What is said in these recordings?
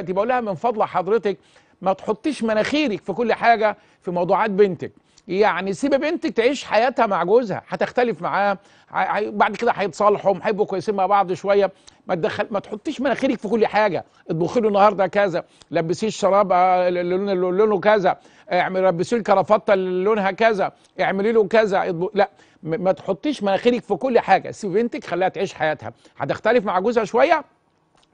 فانت بقولها من فضل حضرتك ما تحطيش مناخيرك في كل حاجه في موضوعات بنتك يعني سيبي بنتك تعيش حياتها مع جوزها هتختلف معاه بعد كده هيتصالحوا هيبقوا كويسين مع بعض شويه ما تدخل ما تحطيش مناخيرك في كل حاجه اطبخي له النهارده كذا لبسيه اللون آه، اللي لونه كذا اعمل لبسيه اللي لونها كذا اعملي له كذا لا ما تحطيش مناخيرك في كل حاجه سيبي بنتك خليها تعيش حياتها هتختلف مع جوزها شويه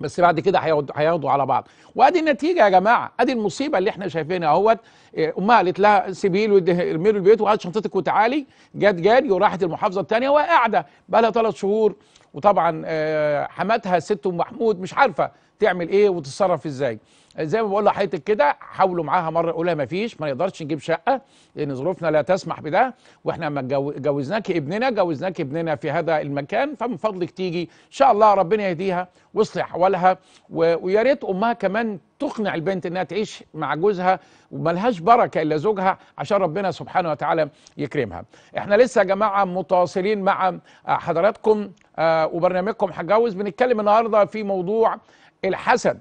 بس بعد كده هياخدوا على بعض وادي النتيجه يا جماعه ادي المصيبه اللي احنا شايفينها اهوت إيه، امها قالت لها سيبيله ارميله البيت وهات شنطتك وتعالي جت جاري وراحت المحافظه الثانيه وقاعده بقى لها ثلاث شهور وطبعا آه، حماتها ست ام محمود مش عارفه تعمل ايه وتتصرف ازاي زي ما بقول لحضرتك كده حاولوا معاها مره قولها ما فيش ما نقدرش نجيب شقه لان ظروفنا لا تسمح بده واحنا لما جوزناك ابننا جوزناك ابننا في هذا المكان فمن فضلك تيجي ان شاء الله ربنا يهديها ويصلح احوالها ويا ريت امها كمان تقنع البنت انها تعيش مع جوزها وملهاش بركه الا زوجها عشان ربنا سبحانه وتعالى يكرمها. احنا لسه يا جماعه متواصلين مع حضراتكم آه، وبرنامجكم هتجوز بنتكلم النهارده في موضوع الحسد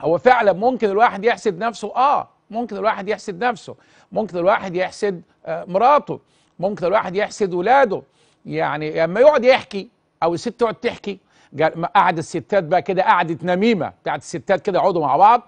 هو فعلا ممكن الواحد يحسد نفسه اه ممكن الواحد يحسد نفسه ممكن الواحد يحسد آه مراته ممكن الواحد يحسد ولاده يعني لما يقعد يحكي او الست تقعد تحكي قعد الستات بقى كده قعدت نميمه بتاعت الستات كده يقعدوا مع بعض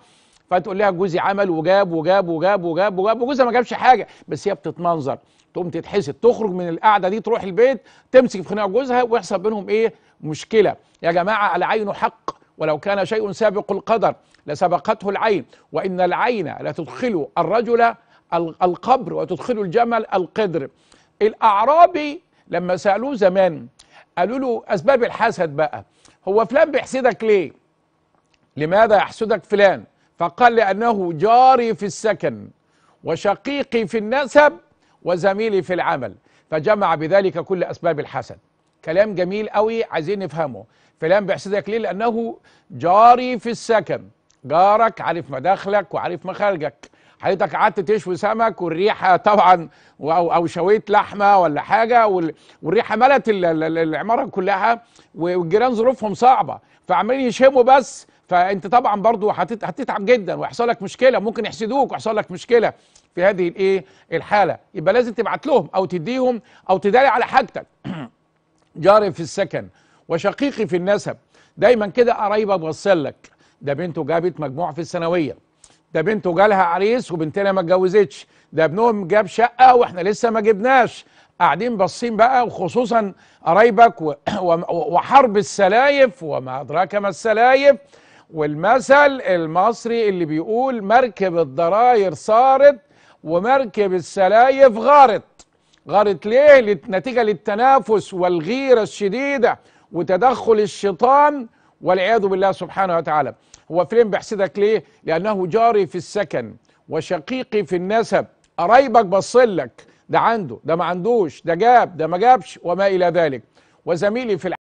فتقول لها جوزي عمل وجاب وجاب وجاب وجاب وجاب وجوزها ما جابش حاجه بس هي بتتمنظر تقوم تتحسد تخرج من القعده دي تروح البيت تمسك في خناق جوزها ويحصل بينهم ايه مشكله يا جماعه العين حق ولو كان شيء سابق القدر لسبقته العين وان العين لتدخل الرجل القبر وتدخل الجمل القدر الاعرابي لما سالوه زمان قالوا له اسباب الحسد بقى هو فلان بيحسدك ليه لماذا يحسدك فلان فقال لأنه جاري في السكن وشقيقي في النسب وزميلي في العمل فجمع بذلك كل أسباب الحسد كلام جميل قوي عايزين نفهمه فلان بيحسدك ليه لأنه جاري في السكن جارك عارف مداخلك وعارف مخارجك حضرتك قعدت تشوي سمك والريحه طبعا او او شويت لحمه ولا حاجه والريحه ملت العماره كلها والجيران ظروفهم صعبه فعمالين يشموا بس فانت طبعا برضو هتتعب جدا ويحصل لك مشكله ممكن يحسدوك ويحصل لك مشكله في هذه الايه الحاله يبقى لازم تبعت لهم او تديهم او تداري على حاجتك جاري في السكن وشقيقي في النسب دايما كده قرايبه بوصل لك ده بنته جابت مجموع في الثانويه ده بنته جالها عريس وبنتنا ما اتجوزتش ده ابنهم جاب شقه واحنا لسه ما جبناش قاعدين باصين بقى وخصوصا قرايبك وحرب السلايف وما ادراك ما السلايف والمثل المصري اللي بيقول مركب الضراير صارت ومركب السلايف غارت غارت ليه نتيجة للتنافس والغيرة الشديدة وتدخل الشيطان والعياذ بالله سبحانه وتعالى هو فين بيحسدك ليه لأنه جاري في السكن وشقيقي في النسب قرايبك بصلك ده عنده ده ما عندوش ده جاب ده ما جابش وما إلى ذلك وزميلي في